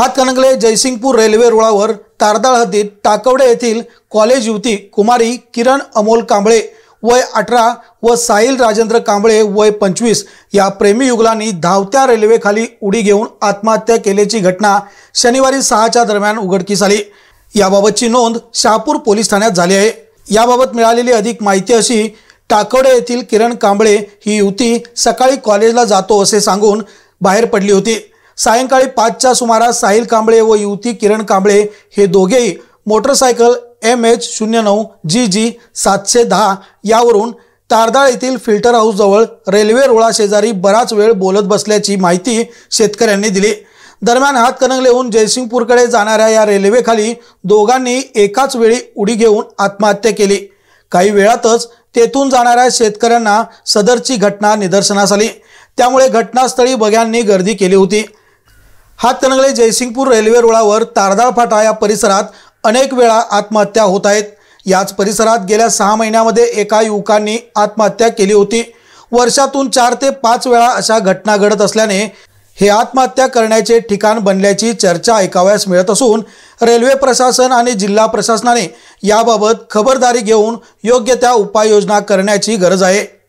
Hatkanangale Jaysingpur railway रुळावर तारदाळ हद्दीत टाकवडे येथील कॉलेज युवती कुमारी किरण अमोल कांबळे वय अठरा व साहिल राजेंद्र कांबळे वय पंचवीस या प्रेमी युगलांनी धावत्या रेल्वेखाली उडी घेऊन आत्महत्या केल्याची घटना शनिवारी सहाच्या दरम्यान उघडकीस आली याबाबतची नोंद शहापूर पोलीस ठाण्यात झाली आहे याबाबत मिळालेली अधिक माहिती अशी टाकवडे येथील किरण कांबळे ही युवती सकाळी कॉलेजला जातो असे सांगून बाहेर पडली होती सायंकाळी पाचच्या सुमारास साहिल कांबळे व युवती किरण कांबळे हे दोघेही मोटरसायकल एम एच शून्य नऊ जी जी सातशे दहा यावरून तारदाळ येथील फिल्टर हाऊसजवळ रेल्वे रुळा शेजारी बराच वेळ बोलत बसल्याची माहिती शेतकऱ्यांनी दिली दरम्यान हातकणंगलेहून जयसिंगपूरकडे जाणाऱ्या या रेल्वेखाली दोघांनी एकाच वेळी उडी घेऊन आत्महत्या केली काही वेळातच तेथून जाणाऱ्या शेतकऱ्यांना सदरची घटना निदर्शनास आली त्यामुळे घटनास्थळी बघ्यांनी गर्दी केली होती हातकणंगले जयसिंगपूर रेल्वे रुळावर तारदाळ फाटा या परिसरात अनेक वेळा आत्महत्या होत आहेत याच परिसरात गेल्या सहा महिन्यामध्ये एका युवकांनी आत्महत्या केली होती वर्षातून चार ते पाच वेळा अशा घटना घडत असल्याने हे आत्महत्या करण्याचे ठिकाण बनल्याची चर्चा ऐकावयास मिळत असून रेल्वे प्रशासन आणि जिल्हा प्रशासनाने याबाबत खबरदारी घेऊन योग्य त्या उपाययोजना करण्याची गरज आहे